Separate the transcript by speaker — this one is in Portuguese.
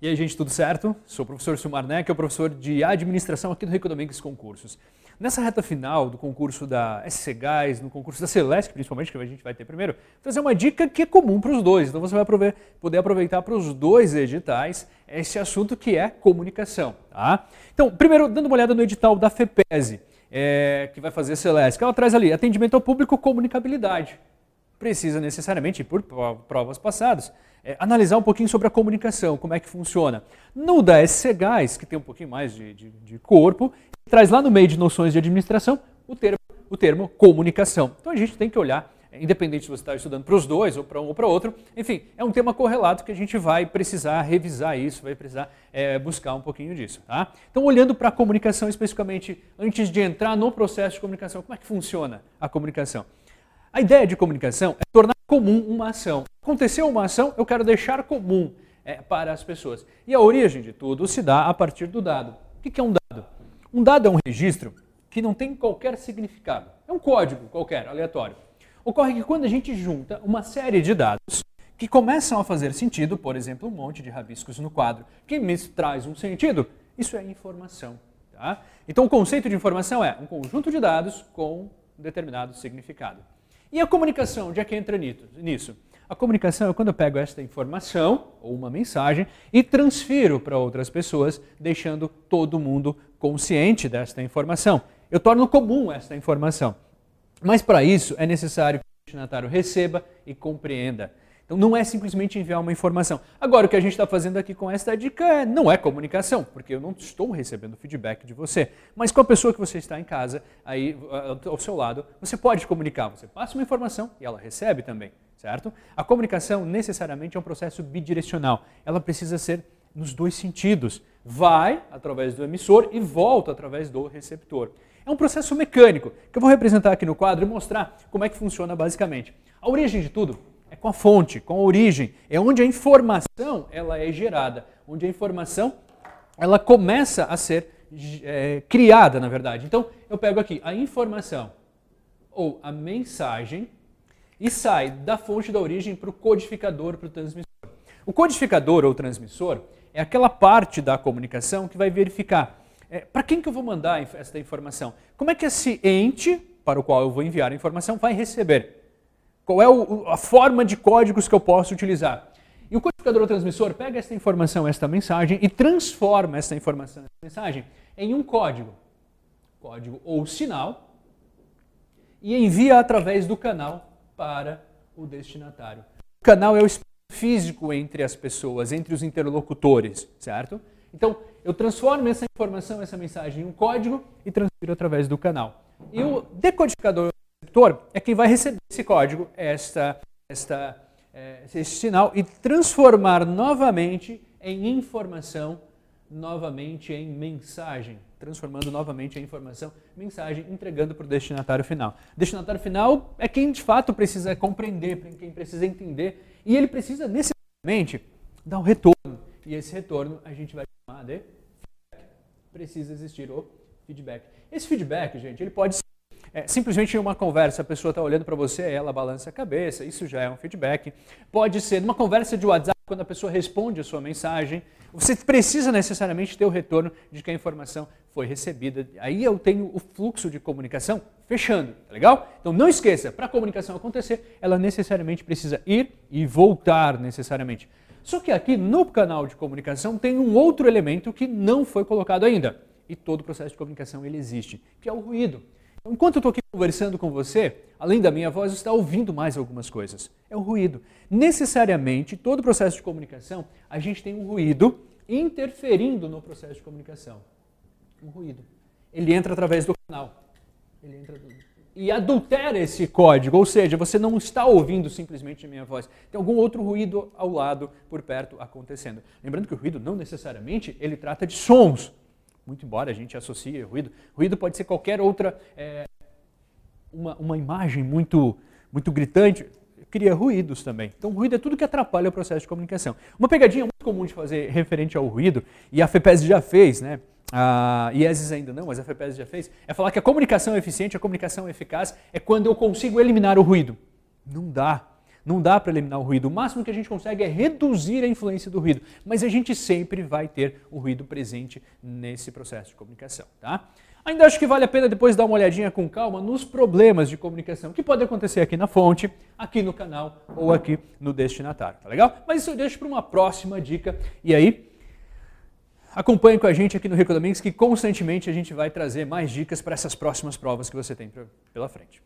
Speaker 1: E aí, gente, tudo certo? Sou o professor Silmar Neck, o professor de administração aqui do Rico Domingues Concursos. Nessa reta final do concurso da SC no concurso da Celeste, principalmente, que a gente vai ter primeiro, vou trazer uma dica que é comum para os dois. Então você vai poder aproveitar para os dois editais esse assunto que é comunicação. Tá? Então, primeiro, dando uma olhada no edital da FEPESE, é, que vai fazer a Celeste, que ela traz ali atendimento ao público comunicabilidade. Precisa necessariamente, por provas passadas, é, analisar um pouquinho sobre a comunicação, como é que funciona. No da SCGAS que tem um pouquinho mais de, de, de corpo, traz lá no meio de noções de administração o termo, o termo comunicação. Então a gente tem que olhar é, independente se você está estudando para os dois ou para um ou para outro, enfim, é um tema correlato que a gente vai precisar revisar isso, vai precisar é, buscar um pouquinho disso, tá? Então, olhando para a comunicação especificamente, antes de entrar no processo de comunicação, como é que funciona a comunicação? A ideia de comunicação é tornar comum uma ação. Aconteceu uma ação, eu quero deixar comum é, para as pessoas. E a origem de tudo se dá a partir do dado. O que é um dado? Um dado é um registro que não tem qualquer significado. É um código qualquer, aleatório. Ocorre que quando a gente junta uma série de dados que começam a fazer sentido, por exemplo, um monte de rabiscos no quadro, que me traz um sentido, isso é informação. Tá? Então, o conceito de informação é um conjunto de dados com um determinado significado. E a comunicação, onde é que entra nisso? A comunicação é quando eu pego esta informação ou uma mensagem e transfiro para outras pessoas, deixando todo mundo consciente desta informação. Eu torno comum esta informação. Mas para isso é necessário que o destinatário receba e compreenda. Então não é simplesmente enviar uma informação. Agora, o que a gente está fazendo aqui com esta dica é, não é comunicação, porque eu não estou recebendo feedback de você. Mas com a pessoa que você está em casa, aí ao seu lado, você pode comunicar. Você passa uma informação e ela recebe também, certo? A comunicação necessariamente é um processo bidirecional. Ela precisa ser nos dois sentidos. Vai através do emissor e volta através do receptor. É um processo mecânico que eu vou representar aqui no quadro e mostrar como é que funciona basicamente. A origem de tudo é com a fonte, com a origem, é onde a informação ela é gerada, onde a informação ela começa a ser é, criada, na verdade. Então, eu pego aqui a informação ou a mensagem e sai da fonte da origem para o codificador, para o transmissor. O codificador ou transmissor é aquela parte da comunicação que vai verificar é, para quem que eu vou mandar essa informação, como é que esse ente para o qual eu vou enviar a informação vai receber. Qual é o, a forma de códigos que eu posso utilizar? E o codificador ou transmissor pega essa informação, esta mensagem, e transforma essa informação, essa mensagem, em um código. Código ou sinal, e envia através do canal para o destinatário. O canal é o espaço físico entre as pessoas, entre os interlocutores, certo? Então, eu transformo essa informação, essa mensagem em um código e transfiro através do canal. E o decodificador receptor é quem vai receber esse código, esta, esta, eh, esse sinal, e transformar novamente em informação, novamente em mensagem. Transformando novamente a informação, mensagem, entregando para o destinatário final. O destinatário final é quem de fato precisa compreender, é quem precisa entender, e ele precisa necessariamente dar um retorno. E esse retorno a gente vai chamar de feedback. Precisa existir o feedback. Esse feedback, gente, ele pode ser é, simplesmente em uma conversa a pessoa está olhando para você, ela balança a cabeça, isso já é um feedback. Pode ser numa conversa de WhatsApp, quando a pessoa responde a sua mensagem, você precisa necessariamente ter o retorno de que a informação foi recebida. Aí eu tenho o fluxo de comunicação fechando, tá legal? Então não esqueça, para a comunicação acontecer, ela necessariamente precisa ir e voltar necessariamente. Só que aqui no canal de comunicação tem um outro elemento que não foi colocado ainda. E todo o processo de comunicação ele existe, que é o ruído. Enquanto eu estou aqui conversando com você, além da minha voz, você está ouvindo mais algumas coisas. É o ruído. Necessariamente, todo processo de comunicação, a gente tem um ruído interferindo no processo de comunicação. Um ruído. Ele entra através do canal. Ele entra do... E adultera esse código, ou seja, você não está ouvindo simplesmente a minha voz. Tem algum outro ruído ao lado, por perto, acontecendo. Lembrando que o ruído não necessariamente ele trata de sons muito embora a gente associe ruído. Ruído pode ser qualquer outra, é, uma, uma imagem muito, muito gritante, cria ruídos também. Então, ruído é tudo que atrapalha o processo de comunicação. Uma pegadinha muito comum de fazer referente ao ruído, e a FEPES já fez, né? A IESES ainda não, mas a FEPES já fez, é falar que a comunicação eficiente, a comunicação eficaz, é quando eu consigo eliminar o ruído. Não dá. Não dá para eliminar o ruído. O máximo que a gente consegue é reduzir a influência do ruído. Mas a gente sempre vai ter o ruído presente nesse processo de comunicação, tá? Ainda acho que vale a pena depois dar uma olhadinha com calma nos problemas de comunicação que podem acontecer aqui na fonte, aqui no canal ou aqui no destinatário, tá legal? Mas isso eu deixo para uma próxima dica. E aí, acompanhe com a gente aqui no Recodamings que constantemente a gente vai trazer mais dicas para essas próximas provas que você tem pela frente.